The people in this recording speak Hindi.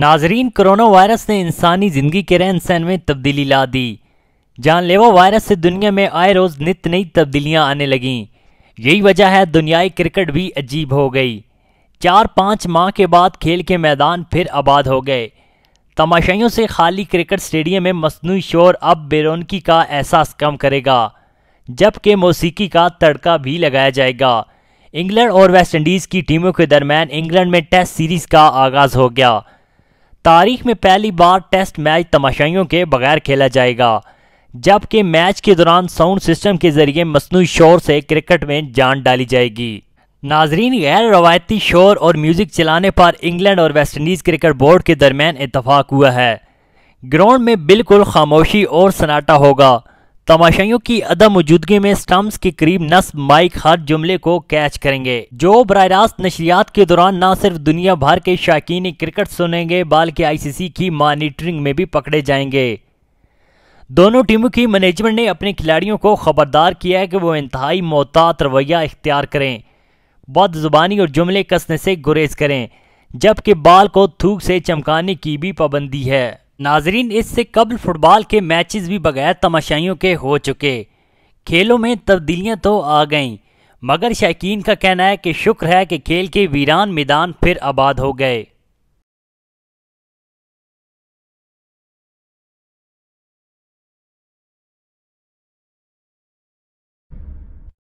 नाजरीन कोरोना वायरस ने इंसानी ज़िंदगी के रहन सहन में तब्दीली ला दी जानलेवा वायरस से दुनिया में आए रोज़ नित नई तब्दीलियां आने लगीं यही वजह है दुनियाई क्रिकेट भी अजीब हो गई चार पाँच माह के बाद खेल के मैदान फिर आबाद हो गए तमाशाइयों से खाली क्रिकेट स्टेडियम में मसनू शोर अब बेरोनकी का एहसास कम करेगा जबकि मौसीकी का तड़का भी लगाया जाएगा इंग्लैंड और वेस्टइंडीज़ की टीमों के दरमियान इंग्लैंड में टेस्ट सीरीज़ का आगाज़ हो गया तारीख में पहली बार टेस्ट मैच तमाशाइयों के बगैर खेला जाएगा जबकि मैच के दौरान साउंड सिस्टम के जरिए मसनू शोर से क्रिकेट में जान डाली जाएगी नाजरीन गैर रवायती शोर और म्यूज़िक चलाने पर इंग्लैंड और वेस्ट इंडीज़ क्रिकेट बोर्ड के दरमियान इतफाक़ हुआ है ग्राउंड में बिल्कुल खामोशी और सन्नाटा होगा तमाशाइयों की अदम मौजूदगी में स्टम्प्स के करीब नस्ब माइक हर जुमले को कैच करेंगे जो बर रास्त नशरियात के दौरान न सिर्फ दुनिया भर के शायकीन क्रिकेट सुनेंगे बल्कि आईसीसी की मॉनिटरिंग में भी पकड़े जाएंगे दोनों टीमों की मैनेजमेंट ने अपने खिलाड़ियों को खबरदार किया है कि वो इंतहाई मोहतात रवैया इख्तियार करें बद जुबानी और जुमले कसने से गुरेज करें जबकि बाल को थूक से चमकाने की भी पाबंदी है नाजरीन इससे कबल फुटबॉल के मैचेस भी बगैर तमाशाइयों के हो चुके खेलों में तब्दीलियां तो आ गईं मगर शायक का कहना है कि शुक्र है कि खेल के वीरान मैदान फिर आबाद हो गए